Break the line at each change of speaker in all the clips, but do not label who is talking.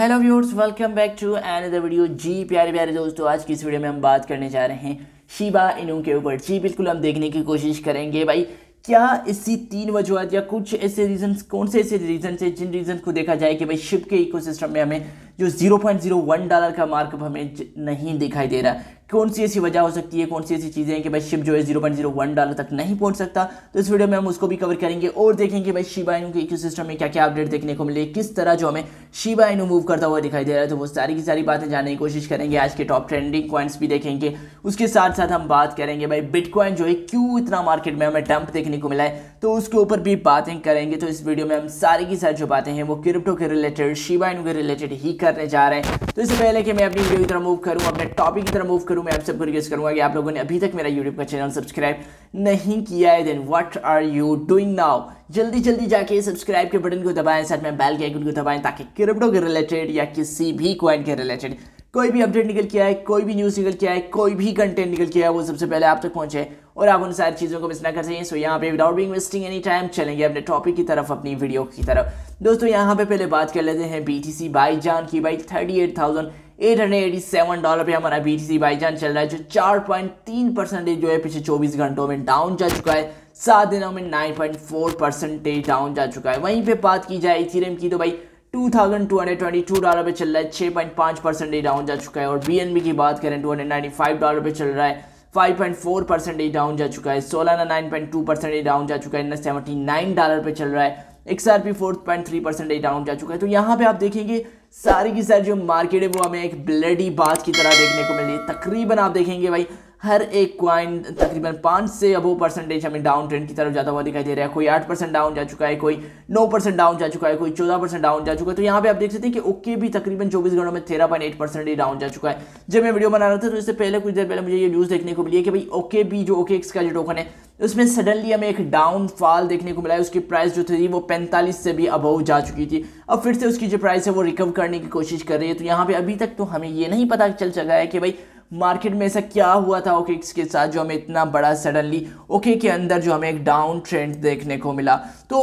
Hello viewers welcome back to an video जी प्यारे प्यारे दोस्तों आज की इस वीडियो में हम बात करने जा रहे हैं शिबा इनू के ऊपर जी बिल्कुल हम देखने की कोशिश करेंगे भाई क्या इसी तीन वजूहत या कुछ ऐसे रीजंस कौन से ऐसे रीजन है जिन रीजन को देखा जाए कि भाई शिप के इकोसिस्टम में हमें जो 0.01 डॉलर का मार्कअप हमें नहीं दिखाई दे रहा कौन सी ऐसी वजह हो सकती है कौन सी ऐसी चीज़ें हैं कि भाई शिप जो है 0.01 डॉलर तक नहीं पहुंच सकता तो इस वीडियो में हम उसको भी कवर करेंगे और देखेंगे कि भाई शिबा इनू के इकोसिस्टम में क्या क्या अपडेट देखने को मिले किस तरह जो हमें शिबा इनू मूव करता हुआ दिखाई दे रहा है तो वो सारी की सारी बातें जानने की कोशिश करेंगे आज के टॉप ट्रेंडिंग कॉइन्स भी देखेंगे उसके साथ साथ हम बात करेंगे भाई बिटकॉइन जो है क्यों इतना मार्केट में हमें डंप देखने को मिला है तो उसके ऊपर भी बातें करेंगे तो इस वीडियो में हम सारी की सारी जो बातें हैं वो क्रिप्टो के रिलेटेड शिबा इनू के रिलेटेड ही करने जा रहे हैं तो इससे पहले कि मैं अपनी वीडियो की तरह मूव करूँ अपने टॉपिक की तरह मूव करूँ मैं आप सबको रिक्वेस्ट करूँगा कि आप लोगों ने अभी तक मेरा यूट्यूब का चैनल सब्सक्राइब नहीं किया है then what are you doing now जल्दी जल्दी जाके सब्सक्राइब के बटन को दबाएं साथ में बैल के आइकन को दबाएं ताकि क्रिप्टो के रिलेटेड या किसी भी कॉइन के रिलेटेड कोई भी अपडेट निकल के आए कोई भी न्यूज़ निकल के आए कोई भी कंटेंट निकल के आए वो सबसे पहले आप तक पहुंचे और आप उन सारी चीज़ों को मिस ना कर सकें सो यहाँ पे without being wasting any time चलेंगे अपने टॉपिक की तरफ अपनी वीडियो की तरफ दोस्तों यहाँ पे पहले बात कर लेते हैं बी टी सी की भाई thirty eight thousand eight hundred eighty seven dollar पे हमारा बी टी सी बाईजान चल रहा है जो चार पॉइंट तीन परसेंटेज जो है पिछले चौबीस घंटों में डाउन जा चुका है सात दिनों में nine point four percentage down जा चुका है वहीं पर बात की जाए थीरम की तो भाई 2,222 डॉलर पे चल रहा है 6.5 परसेंट डाउन जा चुका है और बी की बात करें 295 डॉलर पे चल रहा है 5.4 परसेंट डाउन जा चुका है सोलाना 9.2 परसेंट डाउन जा चुका है सेवेंटी नाइन डॉलर पे चल रहा है X R P four point three percentage down जा चुका है तो यहाँ पे आप देखेंगे सारी की सारी जो मार्केट है वो हमें एक ब्लडी बात की तरह देखने को मिली है तकरीबन आप देखेंगे भाई हर एक क्वाइन तकरीबन पाँच से अबो परसेंटेज हमें डाउन ट्रेंड की तरफ जाता हुआ दिखाई दे रहा है कोई आठ परसेंट डाउन जा चुका है कोई नौ परसेंट डाउन जा चुका है कोई चौदह परसेंट डाउन जा चुका है तो यहाँ पे आप देख सकते हैं कि ओके भी तकरीबन चौबीस घंटों में तेरह पॉइंट एट परसेंट ही डाउन जा चुका है जब मैं वीडियो बना रहा था तो इससे पहले कुछ देर पहले मुझे ये न्यूज़ देखने को मिली है कि भाई ओके भी जो ओके एक्स का जो टोकन है उसमें सडनली हमें एक डाउनफॉल देखने को मिला है उसकी प्राइस जो थी वो पैंतालीस से भी अबव जा चुकी थी अब फिर से उसकी जो प्राइस है वो रिकवर करने की कोशिश कर रही है तो यहाँ पे अभी तक तो हमें ये नहीं पता चल चुका है कि भाई मार्केट में ऐसा क्या हुआ था ओके के साथ जो हमें इतना बड़ा सडनली ओके के अंदर जो हमें एक डाउन ट्रेंड देखने को मिला तो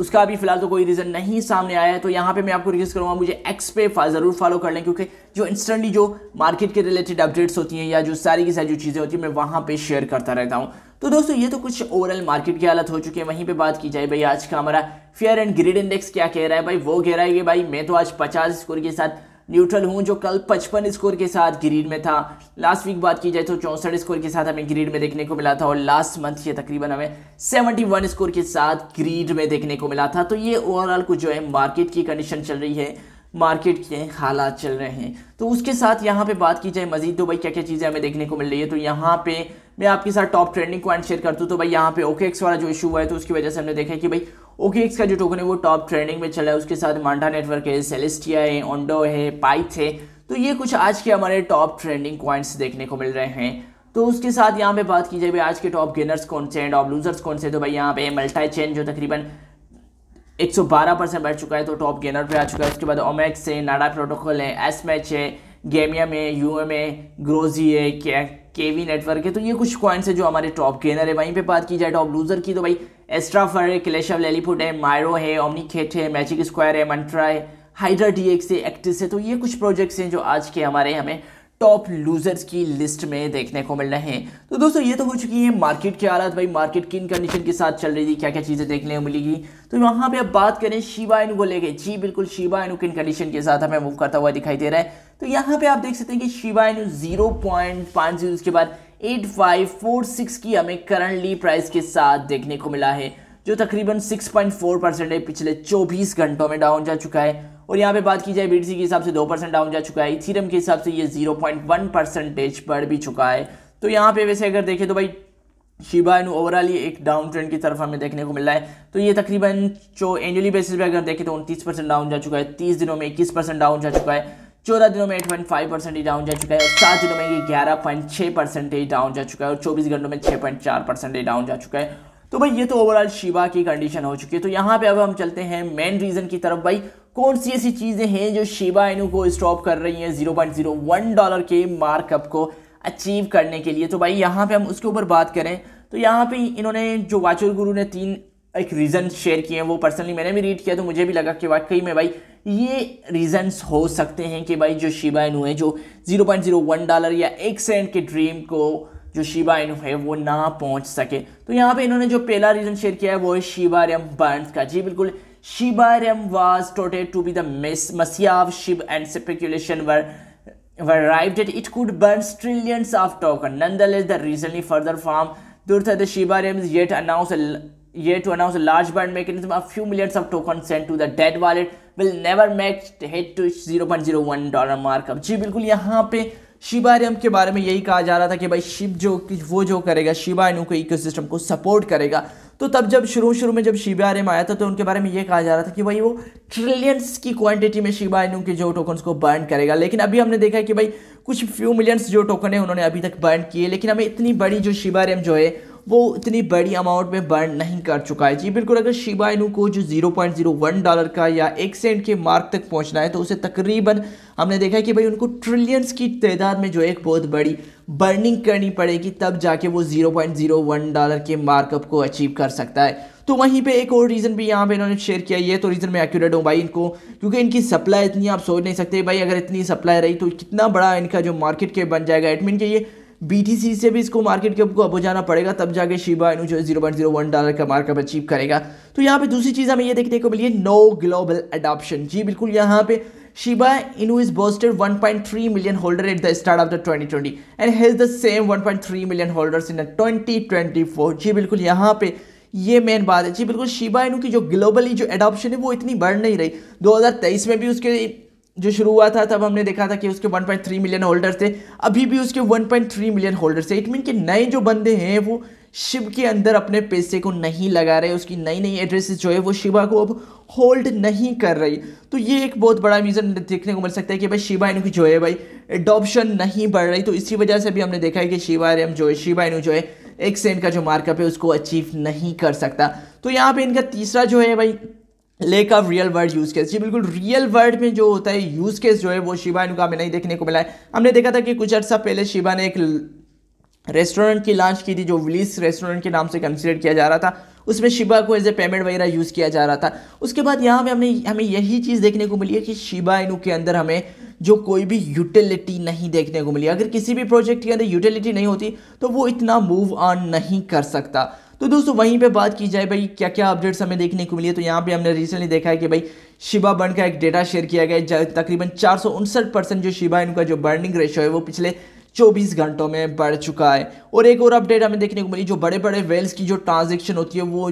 उसका अभी फिलहाल तो कोई रीज़न नहीं सामने आया है तो यहाँ पे मैं आपको रिक्वेस्ट करूँगा मुझे एक्स पे ज़रूर फॉलो कर लें क्योंकि जो इंस्टेंटली जो मार्केट के रिलेटेड अपडेट्स होती हैं या जो सारी की सारी जो चीज़ें होती हैं मैं वहाँ पे शेयर करता रहता हूँ तो दोस्तों ये तो कुछ ओवरऑल मार्केट की हालत हो चुकी है वहीं पर बात की जाए भाई आज का हमारा फेयर एंड ग्रेड इंडेक्स क्या कह रहा है भाई वो कह रहा है कि भाई मैं तो आज पचास स्कोर के साथ न्यूट्रल हूँ जो कल पचपन स्कोर के साथ ग्रीड में था लास्ट वीक बात की जाए तो चौंसठ स्कोर के साथ हमें ग्रीड में देखने को मिला था और लास्ट मंथ ये तकरीबन हमें 71 स्कोर के साथ ग्रीड में देखने को मिला था तो ये ओवरऑल कुछ जो है मार्केट की कंडीशन चल रही है मार्केट के हालात चल रहे हैं तो उसके साथ यहाँ पे बात की जाए मजीद तो भाई क्या क्या चीज़ें हमें देखने को मिल रही है तो यहाँ पे मैं आपके साथ टॉप ट्रेंडिंग पॉइंट शेयर करता हूँ तो भाई यहाँ पे ओके एक्स वाला जो इशू हुआ है तो उसकी वजह से हमने देखा कि भाई ओके का जो टोकन है वो टॉप ट्रेंडिंग में चला है उसके साथ मांडा नेटवर्क है सेलेस्टिया है ओंडो है पाइथ है तो ये कुछ आज के हमारे टॉप ट्रेंडिंग क्वाइंट्स देखने को मिल रहे हैं तो उसके साथ यहाँ पे बात की जाए भाई आज के टॉप गेनर्स कौन से हैं टॉप लूजर्स कौन से तो भाई यहाँ पे मल्टा चेन जो तकरीबन 112 परसेंट बैठ चुका है तो टॉप गेनर पे आ चुका है उसके बाद ओमेक्स है नाडा प्रोटोकॉल है एस मैच है गेमिया में यू एम है ग्रोजी है केवी नेटवर्क है तो ये कुछ कॉइन्स है जो हमारे टॉप गेनर है वहीं पे बात की जाए टॉप लूजर की तो भाई एस्ट्राफर है क्लेश ऑफ लेलीफुट है मायरो है ओमनिकेट है मैजिक स्क्वायर है मंट्रा है हाइड्रा डी एक्स है एक्टिस है तो ये कुछ प्रोजेक्ट्स हैं जो आज के हमारे हमें टॉप लूजर्स की लिस्ट में देखने को मिल रहे हैं तो दोस्तों ये तो हो चुकी है मार्केट की हालत भाई मार्केट किन कंडीशन के साथ चल रही थी क्या क्या चीज़ें देखने को मिलेगी तो वहाँ पे अब बात करें शिवा इनू को लेके जी बिल्कुल शिवा इनू किन कंडीशन के साथ हमें मूव करता हुआ दिखाई दे रहा है तो यहाँ पे आप देख सकते हैं कि शिवा इनु जीरो पॉइंट पांच जीरो उसके बाद एट फाइव फोर सिक्स की हमें करंटली प्राइस के साथ देखने को मिला है जो तकरीबन सिक्स पॉइंट फोर परसेंट है पिछले चौबीस घंटों में डाउन जा चुका है और यहाँ पे बात की जाए बीटीसी के हिसाब से दो परसेंट डाउन जा चुका है इथीरम के हिसाब से ये जीरो पॉइंट वन परसेंटेज बढ़ भी चुका है तो यहाँ पे वैसे अगर देखें तो भाई शिबा इनू ओवरऑल ये एक डाउन ट्रेंड की तरफ हमें देखने को मिल रहा है तो ये तकरीबन जो एनुअली बेसिस पे अगर देखें तो उनतीस परसेंट डाउन जा चुका है तीस दिनों में इक्कीस परसेंट डाउन जा चुका है चौदह दिनों में eight point five percentage down जा चुका है और सात दिनों में ये ग्यारह पॉइंट छः परसेंटेज डाउन जा चुका है और चौबीस घंटों में छः पॉइंट चार परसेंटेज डाउन जा चुका है तो भाई ये तो ओवरऑल शिवा की कंडीशन हो चुकी है तो यहाँ पे अब हम चलते हैं मेन रीज़न की तरफ भाई कौन सी ऐसी चीज़ें हैं जो शिवा इनू को स्टॉप कर रही है zero point zero one dollar के मार्कअप को अचीव करने के लिए तो भाई यहाँ पे हम उसके ऊपर बात करें तो यहाँ पे इन्होंने जो वाचुर गुरु ने तीन एक रीज़न शेयर किए हैं वो पर्सनली मैंने भी रीड किया तो मुझे भी लगा कि वाकई में भाई ये रीज़न्स हो सकते हैं कि भाई जो शिबा इनू है जो 0.01 डॉलर या एक सेंट के ड्रीम को जो शिबा इनू है वो ना पहुंच सके तो यहाँ पे इन्होंने जो पहला रीज़न शेयर किया है वो है शिबा रम बर्न्स का जी बिल्कुल Shibarium was touted to be the messiah of Shib and speculation were were arrived at it could burn trillions of token. Nonetheless, the recently further farm Durtha the Shiba Rams yet announced a year to announce a large burn mechanism, a few millions of tokens sent to the dead wallet will never match hit to 0.01 dollar markup जी बिल्कुल यहाँ पे शिबारियम के बारे में यही कहा जा रहा था कि भाई शिव जो वो जो करेगा शिबा इनू के इकोसिस्टम को सपोर्ट करेगा तो तब जब शुरू शुरू में जब शिबारियम आया था तो उनके बारे में ये कहा जा रहा था कि भाई वो ट्रिलियंस की क्वांटिटी में शिबा इनू के जो टोकन्स को बर्न करेगा लेकिन अभी हमने देखा है कि भाई कुछ फ्यू मिलियंस जो टोकन है उन्होंने अभी तक बर्न किए लेकिन हमें इतनी बड़ी जो शिबारियम जो है वो इतनी बड़ी अमाउंट में बर्न नहीं कर चुका है जी बिल्कुल अगर शिबा को जो 0.01 डॉलर का या एक सेंट के मार्क तक पहुंचना है तो उसे तकरीबन हमने देखा है कि भाई उनको ट्रिलियंस की तादाद में जो एक बहुत बड़ी बर्निंग करनी पड़ेगी तब जाके वो वन डॉलर के मार्कअप को अचीव कर सकता है तो वहीं पे एक और रीज़न भी यहाँ पे इन्होंने शेयर किया ये तो रीज़न मैं एक्यूरेट हूँ भाई इनको क्योंकि इनकी सप्लाई इतनी आप सोच नहीं सकते भाई अगर इतनी सप्लाई रही तो कितना बड़ा इनका जो मार्केट के बन जाएगा एडमिन के ये BTC से भी इसको मार्केट के को अब जाना पड़ेगा तब जाके शिबा इनू जो zero point zero one dollar का मार्कअप अचीव करेगा तो यहाँ पे दूसरी चीज़ हमें ये देखने को मिली है नो ग्लोबल अडॉप्शन जी बिल्कुल यहाँ पे Shiba Inu is boosted 1.3 million holder at the start of the 2020 and has the same 1.3 million holders in the 2024 जी बिल्कुल यहाँ पे ये मेन बात है जी बिल्कुल शिबा इनू की जो ग्लोबली जो एडॉप्शन है वो इतनी बढ़ नहीं रही 2023 में भी उसके जो शुरू हुआ था तब हमने देखा था कि उसके 1.3 मिलियन होल्डर थे अभी भी उसके 1.3 मिलियन होल्डर्स थे इट मीन कि नए जो बंदे हैं वो शिव के अंदर अपने पैसे को नहीं लगा रहे उसकी नई नई एड्रेसेस जो है वो शिवा को अब होल्ड नहीं कर रही तो ये एक बहुत बड़ा रीज़न देखने को मिल सकता है कि भाई शिवा इनकी जो है भाई एडॉप्शन नहीं बढ़ रही तो इसी वजह से भी हमने देखा है कि शिवा रेम जो है शिवा इनू जो है एक सेंट का जो मार्कअप है उसको अचीव नहीं कर सकता तो यहाँ पर इनका तीसरा जो है भाई lack of real world use case जी बिल्कुल रियल वर्ल्ड में जो होता है यूज़ केस जो है वो शिबा इनका हमें नहीं देखने को मिला है हमने देखा था कि कुछ अर्सा पहले शिबा ने एक रेस्टोरेंट की लॉन्च की थी जो विलीस रेस्टोरेंट के नाम से कंसिडर किया जा रहा था उसमें शिबा को एज ए पेमेंट वगैरह यूज़ किया जा रहा था उसके बाद यहाँ पे हमने हमें यही चीज़ देखने को मिली है कि शिबा इनू के अंदर हमें जो कोई भी यूटिलिटी नहीं देखने को मिली अगर किसी भी प्रोजेक्ट के अंदर यूटिलिटी नहीं होती तो वो इतना मूव ऑन नहीं कर सकता तो दोस्तों वहीं पे बात की जाए भाई क्या क्या अपडेट्स हमें देखने को मिली है तो यहाँ पे हमने रिसेंटली देखा है कि भाई शिबा बर्न का एक डेटा शेयर किया गया तकरीबन चार परसेंट जो शिबा इनका जो बर्निंग रेशो है वो पिछले 24 घंटों में बढ़ चुका है और एक और अपडेट हमें देखने को मिली जो बड़े बड़े वेल्स की जो ट्रांजेक्शन होती है वो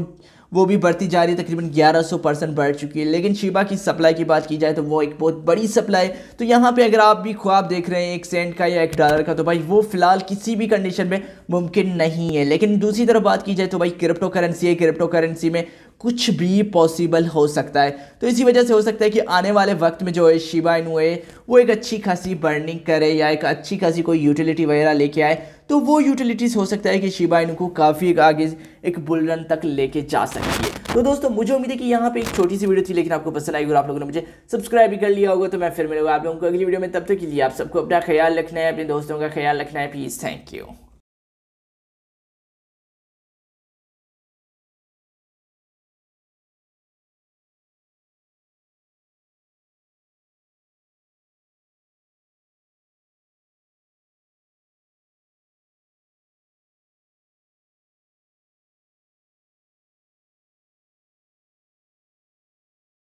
वो भी बढ़ती जा रही है तकरीबन 1100 परसेंट बढ़ चुकी है लेकिन शिबा की सप्लाई की बात की जाए तो वो एक बहुत बड़ी सप्लाई तो यहाँ पे अगर आप भी ख्वाब देख रहे हैं एक सेंट का या एक डॉलर का तो भाई वो फिलहाल किसी भी कंडीशन में मुमकिन नहीं है लेकिन दूसरी तरफ बात की जाए तो भाई क्रिप्टो करेंसी है क्रिप्टो करेंसी में कुछ भी पॉसिबल हो सकता है तो इसी वजह से हो सकता है कि आने वाले वक्त में जो है शिबा इन वो एक अच्छी खासी बर्निंग करे या एक अच्छी खासी कोई यूटिलिटी वगैरह लेके आए तो वो यूटिलिटीज़ हो सकता है कि शिबा इनको काफ़ी आगे एक बुलरन तक लेके जा सकती है तो दोस्तों मुझे उम्मीद है कि यहाँ पे एक छोटी सी वीडियो थी लेकिन आपको पसंद आएगी और आप लोगों ने मुझे सब्सक्राइब भी कर लिया होगा तो मैं फिर मिलूंगा आप लोगों को अगली वीडियो में तब तक के लिए आप सबको अपना ख्याल रखना है अपने दोस्तों का ख्याल रखना है प्लीज़ थैंक यू